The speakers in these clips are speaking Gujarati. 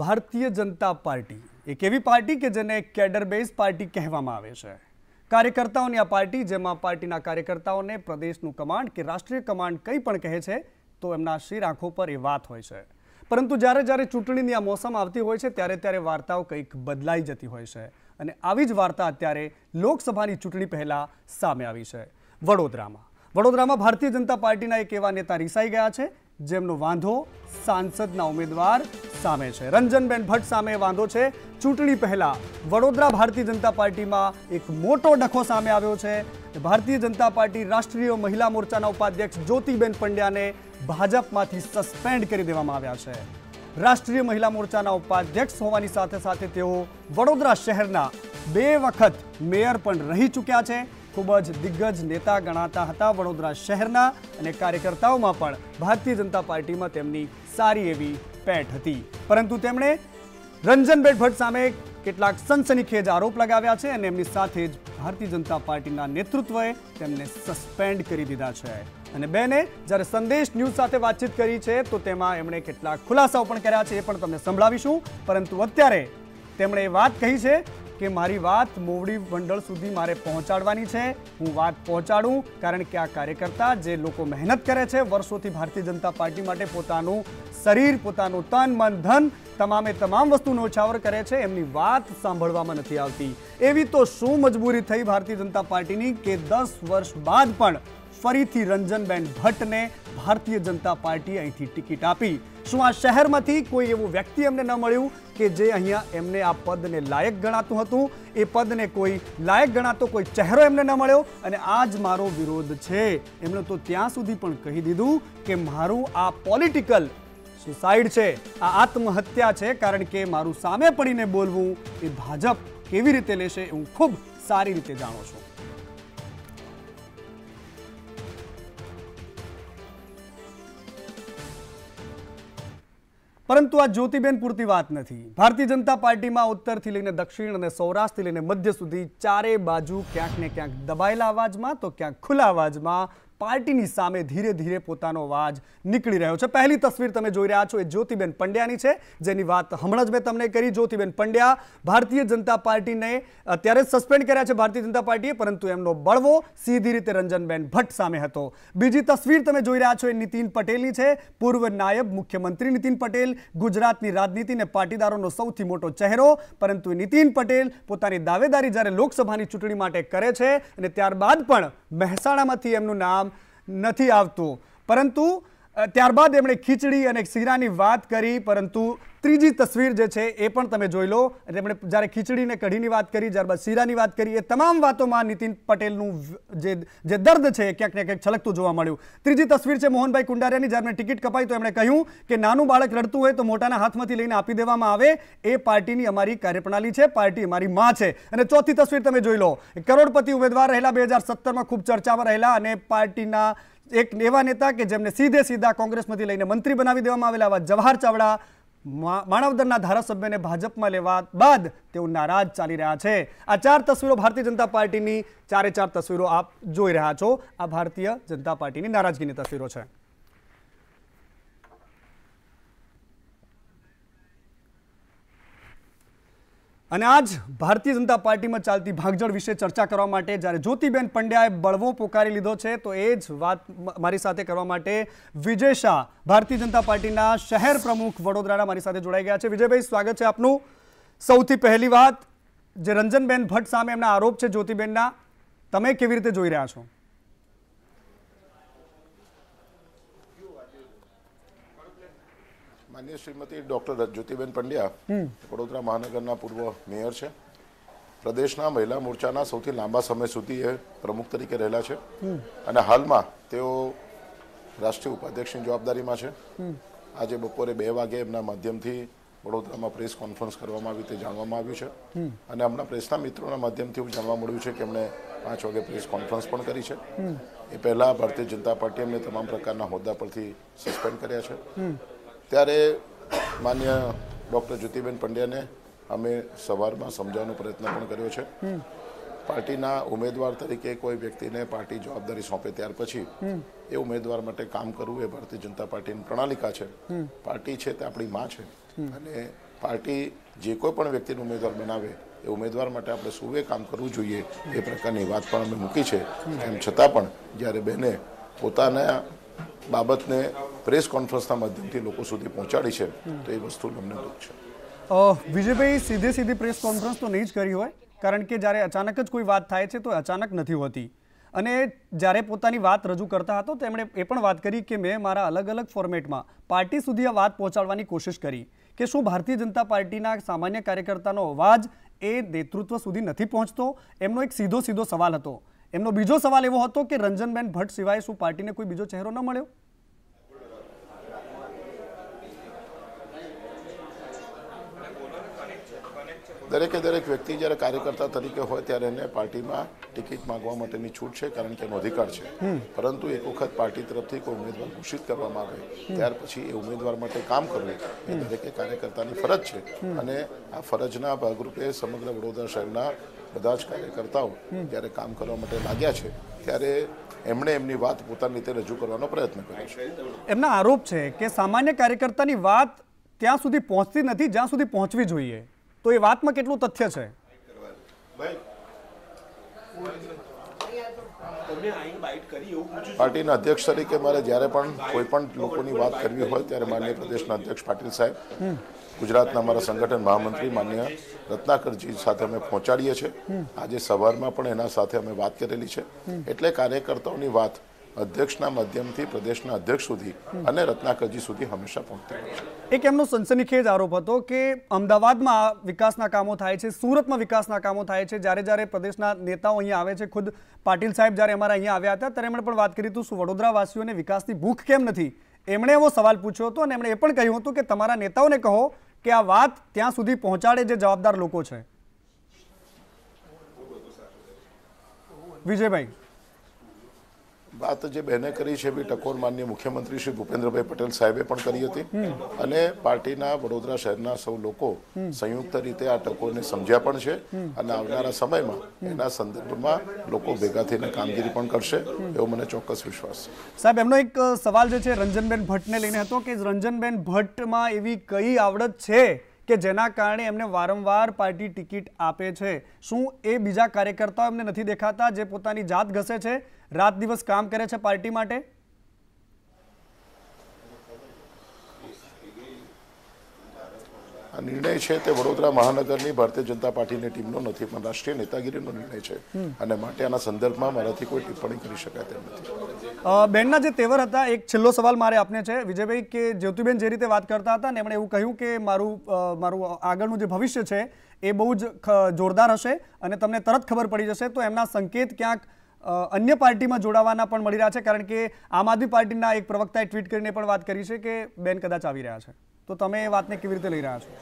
ભારતીય જનતા પાર્ટી એક એવી પાર્ટી કે જેને કેડર બેઝ પાર્ટી કહેવામાં આવે છે કાર્યકર્તાઓની આ પાર્ટી જેમાં પાર્ટીના કાર્યકર્તાઓને પ્રદેશનું કમાન્ડ કે રાષ્ટ્રીય કમાન્ડ કંઈ પણ કહે છે તો એમના શિર આંખો પર એ વાત હોય છે પરંતુ જ્યારે જ્યારે ચૂંટણીની આ મોસમ આવતી હોય છે ત્યારે ત્યારે વાર્તાઓ કંઈક બદલાઈ જતી હોય છે અને આવી જ વાર્તા અત્યારે લોકસભાની ચૂંટણી પહેલાં સામે આવી છે વડોદરામાં વડોદરામાં ભારતીય જનતા પાર્ટીના એક એવા નેતા રિસાઈ ગયા છે જેમનો વાંધો સાંસદના ઉમેદવાર સામે છે રંજનબેન ભટ્ટ સામે વાંધો છે ચૂંટણી પહેલા વડોદરા ભારતીય જનતા પાર્ટીમાં એક મોટો ડખો સામે આવ્યો છે ભારતીય જનતા પાર્ટી રાષ્ટ્રીય મહિલા મોરચાના ઉપાધ્યક્ષ જ્યોતિબેન પંડ્યાને ભાજપમાંથી સસ્પેન્ડ કરી દેવામાં આવ્યા છે રાષ્ટ્રીય મહિલા મોરચાના ઉપાધ્યક્ષ હોવાની સાથે સાથે તેઓ વડોદરા શહેરના બે વખત મેયર પણ રહી ચૂક્યા છે ખૂબ જ દિગ્ગજ નેતા ગણાતા હતા વડોદરા શહેરના અને કાર્યકર્તાઓમાં પણ ભારતીય જનતા પાર્ટીમાં તેમની સારી એવી પેઠ હતી પરંતુ તેમણે રંજનબેન ભટ્ટ સામે કેટલાક સનસનીખેજ આરોપ લગાવ્યા છે અને એમની સાથે જ ભારતીય જનતા પાર્ટીના નેતૃત્વએ તેમને સસ્પેન્ડ કરી દીધા છે અને બેને જ્યારે સંદેશ ન્યૂઝ સાથે વાતચીત કરી છે તો તેમાં એમણે કેટલાક ખુલાસાઓ પણ કર્યા છે એ પણ તમને સંભળાવીશું પરંતુ અત્યારે તેમણે એ વાત કહી છે કે મારી વાત મોવડી મંડળ સુધી મારે પહોંચાડવાની છે હું વાત પહોંચાડું કારણ કે આ કાર્યકર્તા જે લોકો મહેનત કરે છે વર્ષોથી ભારતીય જનતા પાર્ટી માટે પોતાનું શરીર પોતાનું તન મન ધન તમામે તમામ વસ્તુનો ઓછાવર કરે છે એમની વાત સાંભળવામાં નથી આવતી એવી તો શું મજબૂરી થઈ ભારતીય જનતા પાર્ટીની કે દસ વર્ષ બાદ પણ ફરીથી રંજનબેન ભટ્ટને ભારતીય જનતા પાર્ટીએ અહીંથી ટિકિટ આપી શું આ શહેરમાંથી કોઈ એવું વ્યક્તિ એમને ન મળ્યું કે જે અહીંયા એમને આ પદને લાયક ગણાતું હતું એ પદને કોઈ લાયક ગણાતો કોઈ ચહેરો એમને ન મળ્યો અને આ જ મારો વિરોધ છે એમણે તો ત્યાં સુધી પણ કહી દીધું કે મારું આ પોલિટિકલ સુસાઇડ છે આ આત્મહત્યા છે કારણ કે મારું સામે પડીને બોલવું એ ભાજપ કેવી રીતે લેશે હું ખૂબ સારી રીતે જાણો છું પરંતુ આ જ્યોતિબેન પૂરતી વાત નથી ભારતીય જનતા પાર્ટીમાં ઉત્તરથી લઈને દક્ષિણ અને સૌરાષ્ટ્રથી લઈને મધ્ય સુધી ચારે બાજુ ક્યાંક ને ક્યાંક દબાયેલા અવાજમાં તો ક્યાંક ખુલ્લા અવાજમાં પાર્ટીની સામે ધીરે ધીરે પોતાનો અવાજ નીકળી રહ્યો છે પહેલી તસવીર તમે જોઈ રહ્યા છો એ જ્યોતિબેન પંડ્યાની છે જેની વાત હમણાં જ મેં તમને કરી જ્યોતિબેન પંડ્યા ભારતીય જનતા પાર્ટીને ત્યારે સસ્પેન્ડ કર્યા છે ભારતીય જનતા પાર્ટીએ પરંતુ એમનો બળવો સીધી રીતે રંજનબેન ભટ્ટ સામે હતો બીજી તસવીર તમે જોઈ રહ્યા છો એ નીતિન પટેલની છે પૂર્વ નાયબ મુખ્યમંત્રી નીતિન પટેલ ગુજરાતની રાજનીતિને પાટીદારોનો સૌથી મોટો ચહેરો પરંતુ નીતિન પટેલ પોતાની દાવેદારી જ્યારે લોકસભાની ચૂંટણી માટે કરે છે અને ત્યારબાદ પણ મહેસાણામાંથી એમનું નામ નથી આવતું પરંતુ ત્યારબાદ એમણે ખીચડી અને શીરાની વાત કરી પરંતુ ત્રીજી તસવીર જે છે એ પણ તમે જોઈ લો એમણે જ્યારે ખીચડીને કઢીની વાત કરી ત્યારબાદ શીરાની વાત કરી એ તમામ વાતોમાં નીતિન પટેલનું જે જે દર્દ છે ક્યાંક ને ક્યાંક છલકતું જોવા મળ્યું ત્રીજી તસવીર છે મોહનભાઈ કુંડારિયાની જ્યારે ટિકિટ કપાઈ તો એમણે કહ્યું કે નાનું બાળક રડતું હોય તો મોટાના હાથમાંથી લઈને આપી દેવામાં આવે એ પાર્ટીની અમારી કાર્યપ્રણાલી છે પાર્ટી અમારી માં છે અને ચોથી તસવીર તમે જોઈ લો કરોડપતિ ઉમેદવાર રહેલા બે હજાર સત્તરમાં ખૂબ ચર્ચામાં રહેલા અને પાર્ટીના એક એવા નેતા કે જેમને સીધે સીધા કોંગ્રેસમાંથી લઈને મંત્રી બનાવી દેવામાં આવેલા આવા જવાહર ચાવડા માણાવદરના ધારાસભ્યને ભાજપમાં લેવા બાદ તેઓ નારાજ ચાલી રહ્યા છે આ ચાર તસવીરો ભારતીય જનતા પાર્ટીની ચારે ચાર તસવીરો આપ જોઈ રહ્યા છો આ ભારતીય જનતા પાર્ટીની નારાજગીની તસવીરો છે અને આજ ભારતીય જનતા પાર્ટીમાં ચાલતી ભાગજોડ વિશે ચર્ચા કરવા માટે જ્યારે જ્યોતિબેન પંડ્યાએ બળવો પોકારી લીધો છે તો એ જ વાત મારી સાથે કરવા માટે વિજય શાહ ભારતીય જનતા પાર્ટીના શહેર પ્રમુખ વડોદરાના મારી સાથે જોડાઈ ગયા છે વિજયભાઈ સ્વાગત છે આપનું સૌથી પહેલી વાત જે રંજનબેન ભટ્ટ સામે એમના આરોપ છે જ્યોતિબેનના તમે કેવી રીતે જોઈ રહ્યા છો માન્ય શ્રીમતી ડૉક્ટર જ્યોતિબેન પંડ્યા વડોદરા મહાનગરના પૂર્વ મેયર છે પ્રદેશના મહિલા મોરચાના સૌથી લાંબા સમય સુધી એ પ્રમુખ તરીકે રહેલા છે અને હાલમાં તેઓ રાષ્ટ્રીય ઉપાધ્યક્ષની જવાબદારીમાં છે આજે બપોરે બે વાગે એમના માધ્યમથી વડોદરામાં પ્રેસ કોન્ફરન્સ કરવામાં આવી તે જાણવામાં આવ્યું છે અને હમણાં પ્રેસના મિત્રોના માધ્યમથી એવું જાણવા મળ્યું છે કે એમણે પાંચ વાગે પ્રેસ કોન્ફરન્સ પણ કરી છે એ પહેલાં ભારતીય જનતા પાર્ટી એમને તમામ પ્રકારના હોદ્દા પરથી સસ્પેન્ડ કર્યા છે ત્યારે માન્ય ડૉક્ટર જ્યોતિબેન પંડ્યાને અમે સવારમાં સમજાવવાનો પ્રયત્ન પણ કર્યો છે પાર્ટીના ઉમેદવાર તરીકે કોઈ વ્યક્તિને પાર્ટી જવાબદારી સોંપે ત્યાર પછી એ ઉમેદવાર માટે કામ કરવું એ ભારતીય જનતા પાર્ટીની પ્રણાલિકા છે પાર્ટી છે તે આપણી માં છે અને પાર્ટી જે કોઈ પણ વ્યક્તિને ઉમેદવાર બનાવે એ ઉમેદવાર માટે આપણે સુવે કામ કરવું જોઈએ એ પ્રકારની વાત પણ અમે મૂકી છે એમ છતાં પણ જ્યારે બેને પોતાના બાબતને પ્રેસ કોન્ફરન્સના માધ્યમથી લોકો સુધી પહોંચાડી છે તો એ વસ્તુ અમને દુઃખ છે વિજયભાઈ સીધે સીધી પ્રેસ કોન્ફરન્સ તો નહીં જ કરી હોય કારણ કે જ્યારે અચાનક જ કોઈ વાત થાય છે તો અચાનક નથી હોતી અને જ્યારે પોતાની વાત રજૂ કરતા હતો તેમણે એ પણ વાત કરી કે મેં મારા અલગ અલગ ફોર્મેટમાં પાર્ટી સુધી આ વાત પહોંચાડવાની કોશિશ કરી કે શું ભારતીય જનતા પાર્ટીના સામાન્ય કાર્યકર્તાનો અવાજ એ નેતૃત્વ સુધી નથી પહોંચતો એમનો એક સીધો સીધો સવાલ હતો એમનો બીજો સવાલ એવો હતો કે રંજનબેન ભટ્ટ સિવાય શું પાર્ટીને કોઈ બીજો ચહેરો ન મળ્યો દરેકે દરેક વ્યક્તિ જ્યારે કાર્યકર્તા તરીકે હોય ત્યારે એને પાર્ટીમાં ટિકિટ માંગવા માટેની છૂટ છે કારણ કે એનો અધિકાર છે પરંતુ એક વખત પાર્ટી તરફથી કોઈ ઉમેદવાર ઘોષિત કરવામાં આવે ત્યાર પછી એ ઉમેદવાર માટે કામ કરવું એ દરેકે કાર્યકર્તાની ફરજ છે અને આ ફરજના ભાગરૂપે સમગ્ર વડોદરા શહેરના બધા જ કાર્યકર્તાઓ જ્યારે કામ કરવા માટે લાગ્યા છે ત્યારે એમણે એમની વાત પોતાની રીતે રજૂ કરવાનો પ્રયત્ન કર્યો છે એમના આરોપ છે કે સામાન્ય કાર્યકર્તાની વાત ત્યાં સુધી પહોંચતી નથી જ્યાં સુધી પહોંચવી જોઈએ તો એ વાતમાં કેટલું તથ્ય છે પાર્ટીના અધ્યક્ષ તરીકે મારે જ્યારે પણ કોઈ પણ લોકોની વાત કરવી હોય ત્યારે માન્ય પ્રદેશના અધ્યક્ષ પાટીલ સાહેબ ગુજરાતના અમારા સંગઠન મહામંત્રી માન્ય રત્નાકરજી સાથે અમે પહોંચાડીએ છીએ આજે સવારમાં પણ એના સાથે અમે વાત કરેલી છે એટલે કાર્યકર્તાઓની વાત અધ્યક્ષના માધ્યમથી પ્રદેશના અધ્યક્ષ સુધી અને રત્નાકરજી સુધી હંમેશા પહોંચતા એક એમનો સનસનીખેજ આરોપ હતો કે અમદાવાદમાં વિકાસના કામો થાય છે સુરતમાં વિકાસના કામો થાય છે જ્યારે જ્યારે પ્રદેશના નેતાઓ અહીંયા આવે છે ખુદ પાટીલ સાહેબ જ્યારે અમારા અહીંયા આવ્યા હતા ત્યારે એમણે પણ વાત કરી હતી શું વડોદરાવાસીઓને વિકાસની ભૂખ કેમ નથી એમણે એવો સવાલ પૂછ્યો હતો અને એમણે એ પણ કહ્યું હતું કે તમારા નેતાઓને કહો કે આ વાત ત્યાં સુધી પહોંચાડે જે જવાબદાર લોકો છે વિજયભાઈ વાત જે બહેને કરી છે એવી ટકોર માન્ય મુખ્યમંત્રી શ્રી ભૂપેન્દ્રભાઈ પટેલ સાહેબે પણ કરી હતી અને પાર્ટીના વડોદરા શહેરના સૌ લોકો સંયુક્ત રીતે આ ટકોરને સમજ્યા પણ છે અને આવનારા સમયમાં એના સંદર્ભમાં લોકો ભેગા થઈને કામગીરી પણ કરશે એવો મને ચોક્કસ વિશ્વાસ છે સાહેબ એમનો એક સવાલ જે છે રંજનબેન ભટ્ટને લઈને હતો કે રંજનબેન ભટ્ટમાં એવી કઈ આવડત છે કે જેના કારણે એમને વારંવાર પાર્ટી ટિકિટ આપે છે શું એ બીજા કાર્યકર્તાઓ એમને નથી દેખાતા જે પોતાની જાત ઘસે છે રાત દિવસ કામ કરે છે પાર્ટી માટે આ નિર્ણય છે તે વડોદરા મહાનગરની ભારતીય જનતા પાર્ટીની ટીમનો નથી પણ રાષ્ટ્રીય નેતાગીરીનો નિર્ણય છે અને માટે આના સંદર્ભમાં મારાથી કોઈ ટિપ્પણી કરી શકાય તેમ નથી બેનના જે તેવર હતા એક છેલ્લો સવાલ મારે આપને છે વિજયભાઈ કે જ્યોતિબેન જે રીતે વાત કરતા હતા ને એમણે એવું કહ્યું કે મારું મારું આગળનું જે ભવિષ્ય છે એ બહુ જ જોરદાર હશે અને તમને તરત ખબર પડી જશે તો એમના સંકેત ક્યાંક અન્ય પાર્ટીમાં જોડાવાના પણ મળી રહ્યા છે કારણ કે આમ આદમી પાર્ટીના એક પ્રવક્તાએ ટ્વીટ કરીને પણ વાત કરી છે કે બેન કદાચ આવી રહ્યા છે તો તમે એ વાતને કેવી રીતે લઈ રહ્યા છો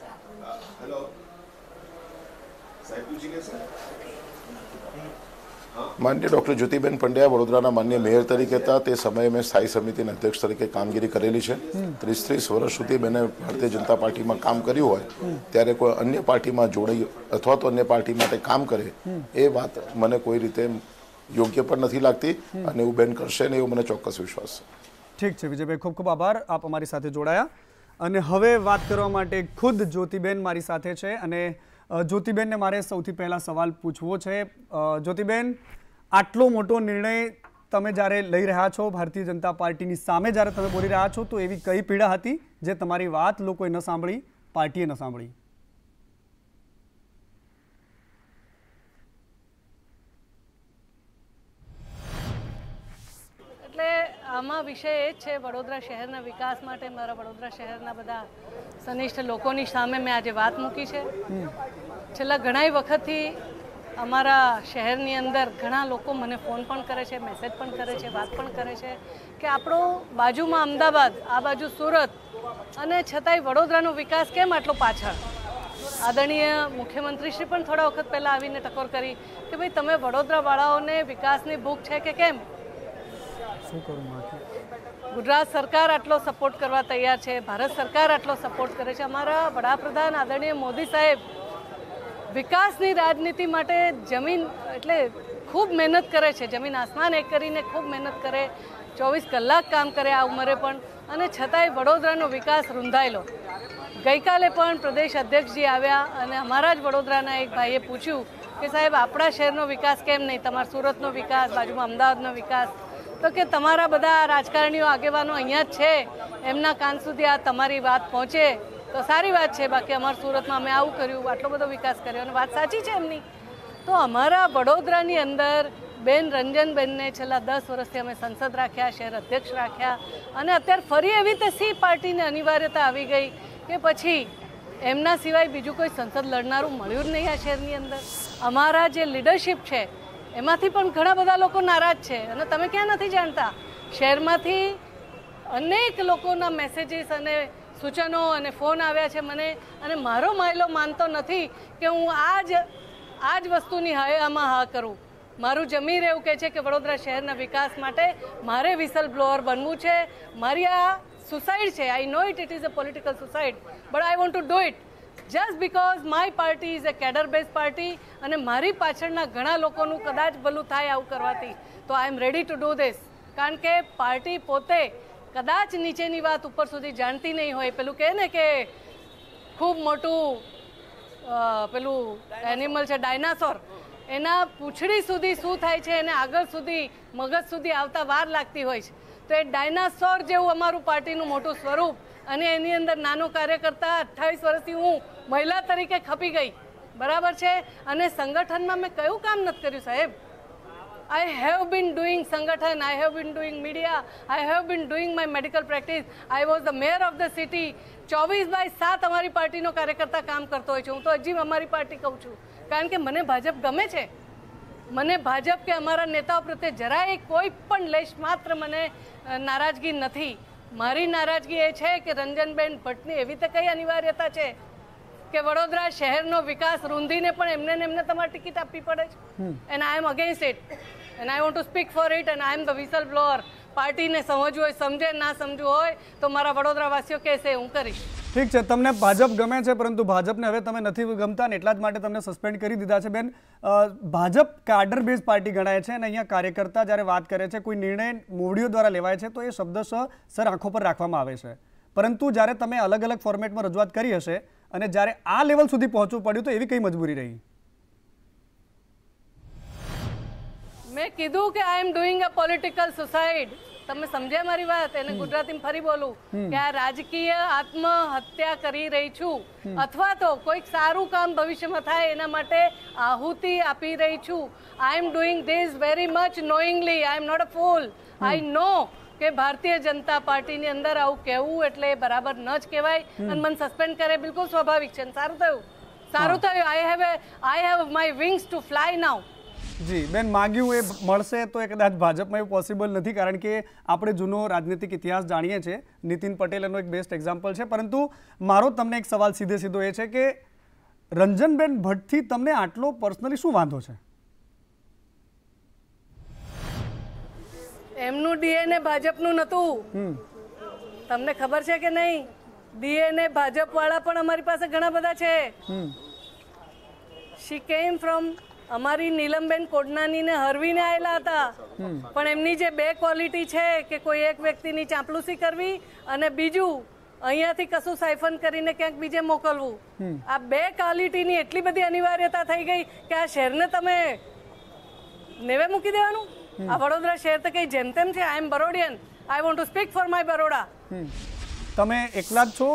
હેલો માન્ય ડૉક્ટર જ્યોતિબેન પંડ્યા વડોદરાના માન્ય મેયર તરીકે હતા તે સમયે મેં સ્થાયી સમિતિના અધ્યક્ષ તરીકે કામગીરી કરેલી છે ત્રીસ ત્રીસ વર્ષ સુધી મેં ભારતીય જનતા પાર્ટીમાં કામ કર્યું હોય ત્યારે કોઈ અન્ય પાર્ટીમાં જોડાઈ અથવા તો અન્ય પાર્ટી માટે કામ કરે એ વાત મને કોઈ રીતે યોગ્ય પણ નથી લાગતી અને એવું બેન કરશે ને એવો મને ચોક્કસ વિશ્વાસ છે ઠીક છે વિજયભાઈ ખૂબ ખૂબ આભાર આપ અમારી સાથે જોડાયા અને હવે વાત કરવા માટે ખુદ જ્યોતિબેન મારી સાથે છે અને જ્યોતિબેનને મારે સૌથી પહેલાં સવાલ પૂછવો છે જ્યોતિબેન આટલો મોટો નિર્ણય તમે જ્યારે લઈ રહ્યા છો ભારતીય જનતા પાર્ટીની સામે જ્યારે તમે બોલી રહ્યા છો તો એવી કઈ પીડા હતી જે તમારી વાત લોકોએ ન સાંભળી પાર્ટીએ ન સાંભળી આમાં વિષય એ જ છે વડોદરા શહેરના વિકાસ માટે મારા વડોદરા શહેરના બધા સનિષ્ઠ લોકોની સામે મેં આજે વાત મૂકી છે છેલ્લા ઘણા વખતથી અમારા શહેરની અંદર ઘણા લોકો મને ફોન પણ કરે છે મેસેજ પણ કરે છે વાત પણ કરે છે કે આપણો બાજુમાં અમદાવાદ આ બાજુ સુરત અને છતાંય વડોદરાનો વિકાસ કેમ આટલો પાછળ આદરણીય મુખ્યમંત્રીશ્રી પણ થોડા વખત પહેલાં આવીને ટકોર કરી કે ભાઈ તમે વડોદરાવાળાઓને વિકાસની ભૂખ છે કે કેમ શું કરું બાકી ગુજરાત સરકાર આટલો સપોર્ટ કરવા તૈયાર છે ભારત સરકાર આટલો સપોર્ટ કરે છે અમારા વડાપ્રધાન આદરણીય મોદી સાહેબ વિકાસની રાજનીતિ માટે જમીન એટલે ખૂબ મહેનત કરે છે જમીન આસમાન એક કરીને ખૂબ મહેનત કરે ચોવીસ કલાક કામ કરે આ ઉંમરે પણ અને છતાંય વડોદરાનો વિકાસ રૂંધાયેલો ગઈકાલે પણ પ્રદેશ અધ્યક્ષજી આવ્યા અને અમારા જ વડોદરાના એક ભાઈએ પૂછ્યું કે સાહેબ આપણા શહેરનો વિકાસ કેમ નહીં તમારા સુરતનો વિકાસ બાજુમાં અમદાવાદનો વિકાસ તો કે તમારા બધા રાજકારણીઓ આગેવાનો અહીંયા જ છે એમના કાન સુધી આ તમારી વાત પહોંચે તો સારી વાત છે બાકી અમારા સુરતમાં અમે આવું કર્યું આટલો બધો વિકાસ કર્યો અને વાત સાચી છે એમની તો અમારા વડોદરાની અંદર બેન રંજનબેનને છેલ્લા દસ વર્ષથી અમે સંસદ રાખ્યા શહેર અધ્યક્ષ રાખ્યા અને અત્યારે ફરી એવી રીતે સી પાર્ટીને અનિવાર્યતા આવી ગઈ કે પછી એમના સિવાય બીજું કોઈ સંસદ લડનારું મળ્યું જ નહીં આ શહેરની અંદર અમારા જે લીડરશિપ છે એમાંથી પણ ઘણા બધા લોકો નારાજ છે અને તમે ક્યાં નથી જાણતા શહેરમાંથી અનેક લોકોના મેસેજીસ અને સૂચનો અને ફોન આવ્યા છે મને અને મારો માયલો માનતો નથી કે હું આ જ આ જ વસ્તુની હયામાં હા કરું મારું જમીર એવું કહે છે કે વડોદરા શહેરના વિકાસ માટે મારે વિસલ બ્લોઅર બનવું છે મારી આ સુસાઇડ છે I know it it is a political suicide but I want to do it just because my party is a cadre base party અને મારી પાછળના ઘણા લોકોનું કદાચ ભલું થાય આવું કરવાથી તો I am ready to do this કારણ કે પાર્ટી પોતે કદાચ નીચેની વાત ઉપર સુધી જાણતી નહીં હોય પેલું કહે ને કે ખૂબ મોટું પેલું એનિમલ છે ડાયનાસોર એના પૂંછડી સુધી શું થાય છે એને આગળ સુધી મગજ સુધી આવતા વાર લાગતી હોય છે તો એ ડાયનાસોર જેવું અમારું પાર્ટીનું મોટું સ્વરૂપ અને એની અંદર નાનો કાર્યકર્તા અઠ્ઠાવીસ વર્ષથી હું મહિલા તરીકે ખપી ગઈ બરાબર છે અને સંગઠનમાં મેં કયું કામ નથી કર્યું સાહેબ આઈ હેવ been doing સંગઠન I have been doing media I have been doing my medical practice I was the mayor of the city ચોવીસ બાય સાત અમારી પાર્ટીનો કાર્યકર્તા કામ કરતો હોય છે હું તો હજી અમારી પાર્ટી કહું છું કારણ કે મને ભાજપ ગમે છે મને ભાજપ કે અમારા નેતાઓ પ્રત્યે જરાય કોઈ પણ લેશ માત્ર મને નારાજગી નથી મારી નારાજગી એ છે કે રંજનબેન ભટ્ટની એવી તો કઈ અનિવાર્યતા છે કે વડોદરા શહેરનો વિકાસ રૂંધીને પણ એમને ને એમને તમારે ટિકિટ આપવી પડે છે and I am against it and I want to speak for it and I am the whistleblower પાર્ટીને સમજવું હોય સમજે ના સમજવું હોય તો મારા વડોદરાવાસીઓ કહેશે હું કરીશ ઠીક છે તમને ભાજપ ગમે છે પરંતુ ભાજપને હવે તમે નથી ગમતા ને એટલા જ માટે તમને સસ્પેન્ડ કરી દીધા છે બેન ભાજપ કાડર બેઝ પાર્ટી ગણાય છે અને અહીંયા કાર્યકર્તા જ્યારે વાત કરે છે કોઈ નિર્ણય મોવડીઓ દ્વારા લેવાય છે તો એ શબ્દ સર આંખો પર રાખવામાં આવે છે પરંતુ જ્યારે તમે અલગ અલગ ફોર્મેટમાં રજૂઆત કરી હશે અને જ્યારે આ લેવલ સુધી પહોંચવું પડ્યું તો એવી કઈ મજબૂરી રહી મેં કીધું કે I am doing a political suicide તમે સમજ્યા મારી વાત એને ગુજરાતીમાં ફરી બોલું કે આ રાજકીય આત્મહત્યા કરી રહી છું અથવા તો કોઈક સારું કામ ભવિષ્યમાં થાય એના માટે આહુતિ આપી રહી છું I am doing this very much knowingly I am not a fool I know કે ભારતીય જનતા પાર્ટીની અંદર આવું કહેવું એટલે બરાબર ન જ કહેવાય અને મન સસ્પેન્ડ કરે બિલકુલ સ્વાભાવિક છે સારું થયું સારું થયું I have I have my wings to fly now જી બેન માંગ્યું એ મળશે તો એ કદાચ ભાજપમાં એવું પોસિબલ નથી કારણ કે આપણે જૂનો રાજનીતિક ઇતિહાસ જાણીએ છીએ નીતિન પટેલ એનો એક બેસ્ટ એક્ઝામ્પલ છે પરંતુ મારો તમને એક સવાલ સીધે સીધો એ છે કે રંજનબેન ભટ્ટથી તમને આટલો પર્સનલી શું વાંધો છે એમનું ડીએનએ ભાજપનું નહોતું તમને ખબર છે કે નહીં ડીએનએ ભાજપ વાળા પણ અમારી પાસે ઘણા બધા છે શી કેમ ફ્રોમ અમારી નીલમબેન કોડનાનીને હરવીને આવેલા હતા પણ એમની જે બે ક્વોલિટી છે કે કોઈ એક વ્યક્તિની ચાંપલુસી કરવી અને બીજું અહીંયાથી કશું સાયફન કરીને ક્યાંક બીજે મોકલવું આ બે ક્વોલિટીની એટલી બધી અનિવાર્યતા થઈ ગઈ કે આ શહેરને તમે નેવે મૂકી દેવાનું આ વડોદરા શહેર તો કંઈ જેમ તેમ છે I am Barodian I want to speak for my Baroda તમે એકલા જ છો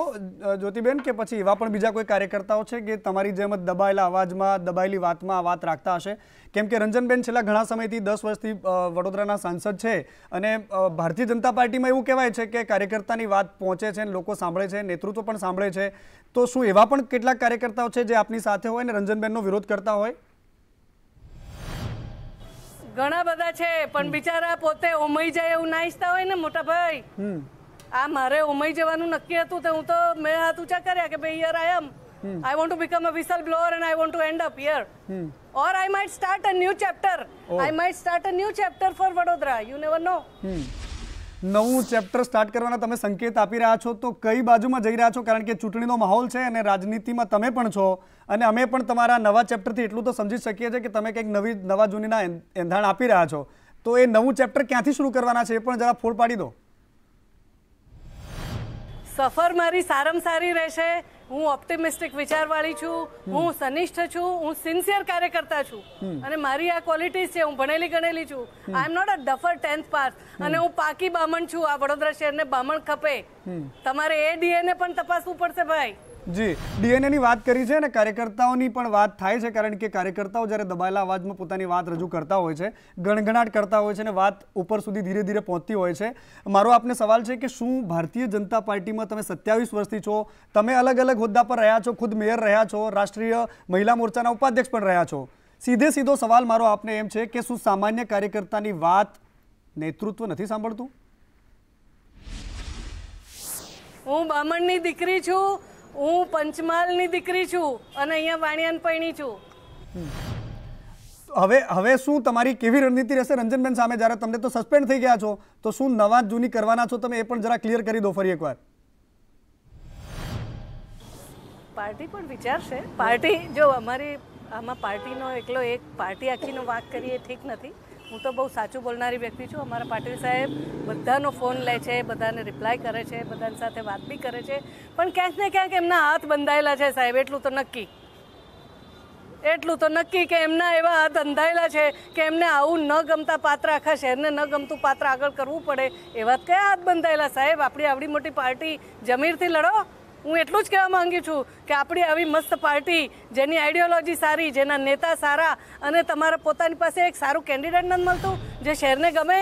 જ્યોતિબેન કે પછી એવા પણ બીજા કોઈ કાર્યકર્તાઓ છે કે તમારી જેમ જ દબાયેલા અવાજમાં દબાયેલી વાતમાં વાત રાખતા હશે કેમ કે રંજનબેન છેલ્લા ઘણા સમયથી દસ વર્ષથી વડોદરાના સાંસદ છે અને ભારતીય જનતા પાર્ટીમાં એવું કહેવાય છે કે કાર્યકર્તાની વાત પહોંચે છે લોકો સાંભળે છે નેતૃત્વ પણ સાંભળે છે તો શું એવા પણ કેટલાક કાર્યકર્તાઓ છે જે આપની સાથે હોય અને રંજનબેનનો વિરોધ કરતા હોય ઘણા બધા છે પણ બિચારા પોતે ઉમઈ જાય એવું ના ઈચ્છતા હોય ને મોટા ભાઈ આ મારે ઉમઈ જવાનું નક્કી હતું તો હું તો મેં હાથ ઊંચા કર્યા કે ભાઈ યર I am I I want to a a whistleblower and I want to end up here. Hmm. Or I might start a new chapter. Oh. I might start a new chapter for Vadodara. નો નવું ચેપ્ટર સ્ટાર્ટ કરવાના તમે સંકેત આપી રહ્યા છો તો કઈ બાજુમાં જઈ રહ્યા છો કારણ કે ચૂંટણીનો માહોલ છે અને રાજનીતિમાં તમે પણ છો અને અમે પણ તમારા નવા ચેપ્ટરથી એટલું તો સમજી શકીએ છીએ કે તમે કંઈક નવી નવા જૂનીના એંધાણ આપી રહ્યા છો તો એ નવું ચેપ્ટર ક્યાંથી શરૂ કરવાના છે એ પણ જરા ફોડ પાડી દો સફર મારી સારામાં સારી રહેશે હું ઓપ્ટિમિસ્ટિક વિચારવાળી છું હું સનિષ્ઠ છું હું સિન્સિયર કાર્યકર્તા છું અને મારી આ ક્વોલિટીઝ છે હું ભણેલી ગણેલી છું I am not a duffer tenth pass અને હું પાકી બામણ છું આ વડોદરા શહેરને બામણ ખપે તમારે એ ડીએને પણ તપાસવું પડશે ભાઈ જી ડીએનએની વાત કરી છે અને કાર્યકર્તાઓની પણ વાત થાય છે કારણ કે કાર્યકર્તાઓ જ્યારે દબાયેલા અવાજમાં પોતાની વાત રજૂ કરતા હોય છે ગણગણાટ કરતા હોય છે અને વાત ઉપર સુધી ધીરે ધીરે પહોંચતી હોય છે મારો આપને સવાલ છે કે શું ભારતીય જનતા પાર્ટીમાં તમે સત્યાવીસ વર્ષથી છો તમે અલગ અલગ હોદ્દા પર રહ્યા છો ખુદ મેયર રહ્યા છો રાષ્ટ્રીય મહિલા મોરચાના ઉપાધ્યક્ષ પણ રહ્યા છો સીધે સીધો સવાલ મારો આપને એમ છે કે શું સામાન્ય કાર્યકર્તાની વાત નેતૃત્વ નથી સાંભળતું હું બામણની દીકરી છું હું પંચમહાલની દીકરી છું અને અહીંયા વાણિયાન પૈણી છું હવે હવે શું તમારી કેવી રણનીતિ રહેશે રંજનબેન સામે જ્યારે તમને તો સસ્પેન્ડ થઈ ગયા છો તો શું નવા જૂની કરવાના છો તમે એ પણ જરા ક્લિયર કરી દો ફરી એકવાર પાર્ટી પણ વિચારશે પાર્ટી જો અમારી આમાં પાર્ટીનો એકલો એક પાર્ટી આખીનો વાત કરીએ ઠીક નથી હું તો બહુ સાચું બોલનારી વ્યક્તિ છું અમારા પાટીલ સાહેબ બધાનો ફોન લે છે બધાને રિપ્લાય કરે છે બધાની સાથે વાત બી કરે છે પણ ક્યાંક ને ક્યાંક એમના હાથ બંધાયેલા છે સાહેબ એટલું તો નક્કી એટલું તો નક્કી કે એમના એવા હાથ અંધાયેલા છે કે એમને આવું ન ગમતા પાત્ર આખા શહેરને ન ગમતું પાત્ર આગળ કરવું પડે એવા કયા હાથ બંધાયેલા સાહેબ આપણી આવડી મોટી પાર્ટી જમીરથી લડો હું એટલું જ કહેવા માંગુ છું કે આપણી આવી મસ્ત પાર્ટી જેની આઈડિયોલોજી સારી જેના નેતા સારા અને તમારા પોતાની પાસે એક સારું કેન્ડિડેટ નથી મળતું જે શહેરને ગમે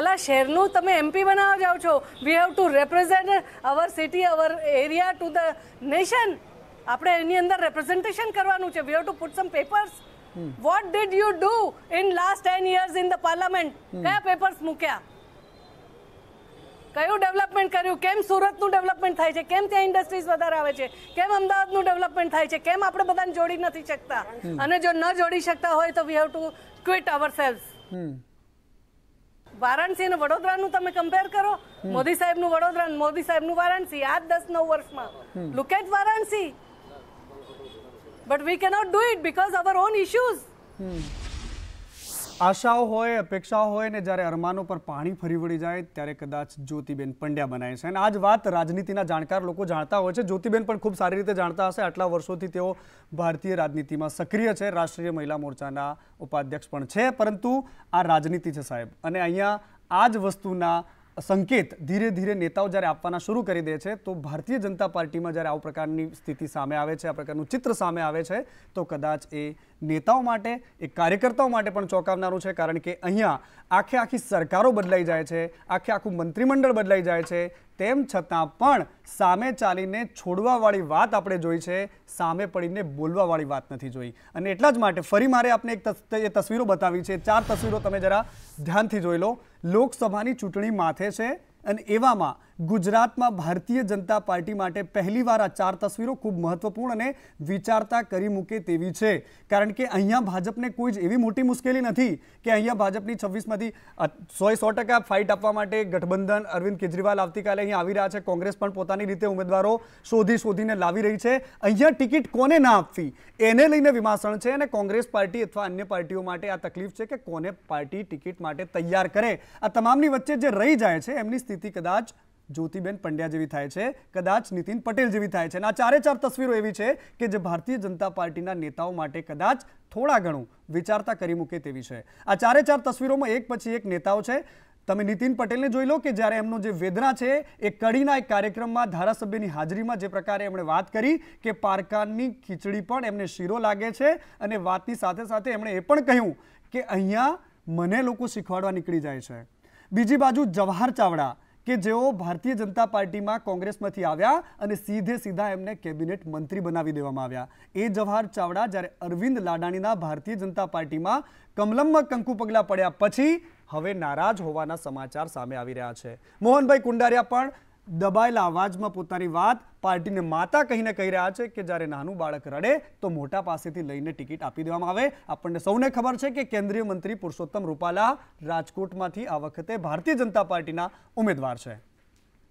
અલા શહેરનું તમે એમપી બનાવવા જાઓ છો we have to represent our city our area to the nation આપણે એની અંદર રેપ્રેઝન્ટેશન કરવાનું છે we have to put some papers what did you do in last ten years in the parliament કયા પેપર્સ મૂક્યા કયું ડેવલપમેન્ટ કર્યું કેમ સુરતનું ડેવલપમેન્ટ થાય છે કેમ ત્યાં ઇન્ડસ્ટ્રીઝ વધારે આવે છે કેમ અમદાવાદનું ડેવલપમેન્ટ થાય છે કેમ આપણે બધાને જોડી નથી શકતા અને જો ન જોડી શકતા હોય તો we have to quit our sales Varanasi અને વડોદરાનું તમે કમ્પેર કરો મોદી સાહેબનું વડોદરા મોદી સાહેબનું વારાણસી આ દસ નવ વર્ષમાં look at Varanasi but we cannot do it because our own issues આશાઓ હોય અપેક્ષાઓ હોય ને જ્યારે અરમાનો પર પાણી ફરી વળી જાય ત્યારે કદાચ જ્યોતિબેન પંડ્યા બનાય છે અને આ જ વાત રાજનીતિના જાણકાર લોકો જાણતા હોય છે જ્યોતિબેન પણ ખૂબ સારી રીતે જાણતા હશે આટલા વર્ષોથી તેઓ ભારતીય રાજનીતિમાં સક્રિય છે રાષ્ટ્રીય મહિલા મોરચાના ઉપાધ્યક્ષ પણ છે પરંતુ આ રાજનીતિ છે સાહેબ અને અહીંયા આ જ વસ્તુના સંકેત ધીરે ધીરે નેતાઓ જ્યારે આપવાના શરૂ કરી દે છે તો ભારતીય જનતા પાર્ટીમાં જ્યારે આવું પ્રકારની સ્થિતિ સામે આવે છે આ પ્રકારનું ચિત્ર સામે આવે છે તો કદાચ એ નેતાઓ માટે એ કાર્યકર્તાઓ માટે પણ ચોંકાવનારું છે કારણ કે અહીંયા આખે આખી સરકારો બદલાઈ જાય છે આખે આખું મંત્રીમંડળ બદલાઈ જાય છે તેમ છતાં પણ સામે ચાલીને છોડવાવાળી વાત આપણે જોઈ છે સામે પડીને બોલવાવાળી વાત નથી જોઈ અને એટલા જ માટે ફરી મારે આપને એક એ તસવીરો બતાવી છે ચાર તસવીરો તમે જરા ધ્યાનથી જોઈ લો લોકસભાની ચૂંટણી માથે છે અને એવામાં ગુજરાતમાં ભારતીય જનતા પાર્ટી માટે પહેલીવાર આ ચાર તસવીરો ખૂબ મહત્વપૂર્ણ અને વિચારતા કરી મૂકે તેવી છે કારણ કે અહીંયા ભાજપને કોઈ જ એવી મોટી મુશ્કેલી નથી કે અહીંયા ભાજપની છવ્વીસમાંથી સોએ સો ટકા ફાઇટ આપવા માટે ગઠબંધન અરવિંદ કેજરીવાલ આવતીકાલે અહીંયા આવી રહ્યા છે કોંગ્રેસ પણ પોતાની રીતે ઉમેદવારો શોધી શોધીને લાવી રહી છે અહીંયા ટિકિટ કોને ના આપવી એને લઈને વિમાસણ છે અને કોંગ્રેસ પાર્ટી અથવા અન્ય પાર્ટીઓ માટે આ તકલીફ છે કે કોને પાર્ટી ટિકિટ માટે તૈયાર કરે આ તમામની વચ્ચે જે રહી જાય છે એમની સ્થિતિ કદાચ જ્યોતિબેન પંડ્યા જેવી થાય છે કદાચ નીતિન પટેલ જેવી થાય છે અને આ ચારે ચાર તસવીરો એવી છે કે જે ભારતીય જનતા પાર્ટીના નેતાઓ માટે કદાચ થોડા ઘણું વિચારતા કરી મૂકે તેવી છે આ ચારે ચાર તસવીરોમાં એક પછી એક નેતાઓ છે તમે નીતિન પટેલને જોઈ લો કે જ્યારે એમનો જે વેદના છે એ કડીના એક કાર્યક્રમમાં ધારાસભ્યની હાજરીમાં જે પ્રકારે એમણે વાત કરી કે પારકાની ખીચડી પણ એમને શીરો લાગે છે અને વાતની સાથે સાથે એમણે એ પણ કહ્યું કે અહીંયા મને લોકો શીખવાડવા નીકળી જાય છે બીજી બાજુ જવાહર ચાવડા કે જેઓ ભારતીય જનતા પાર્ટીમાં કોંગ્રેસમાંથી આવ્યા અને સીધે સીધા એમને કેબિનેટ મંત્રી બનાવી દેવામાં આવ્યા એ જવાહર ચાવડા જ્યારે અરવિંદ લાડાણીના ભારતીય જનતા પાર્ટીમાં કમલમમાં કંકુ પગલાં પડ્યા પછી હવે નારાજ હોવાના સમાચાર સામે આવી રહ્યા છે મોહનભાઈ કુંડારિયા પણ દબાયેલા અવાજમાં પોતાની વાત પાર્ટીને માતા કહીને કહી રહ્યા છે કે જ્યારે નાનું બાળક રડે તો મોટા પાસેથી લઈને ટિકિટ આપી દેવામાં આવે આપણને સૌને ખબર છે કે કેન્દ્રીય મંત્રી પુરુષોત્તમ રૂપાલા રાજકોટમાંથી આ વખતે ભારતીય જનતા પાર્ટીના ઉમેદવાર છે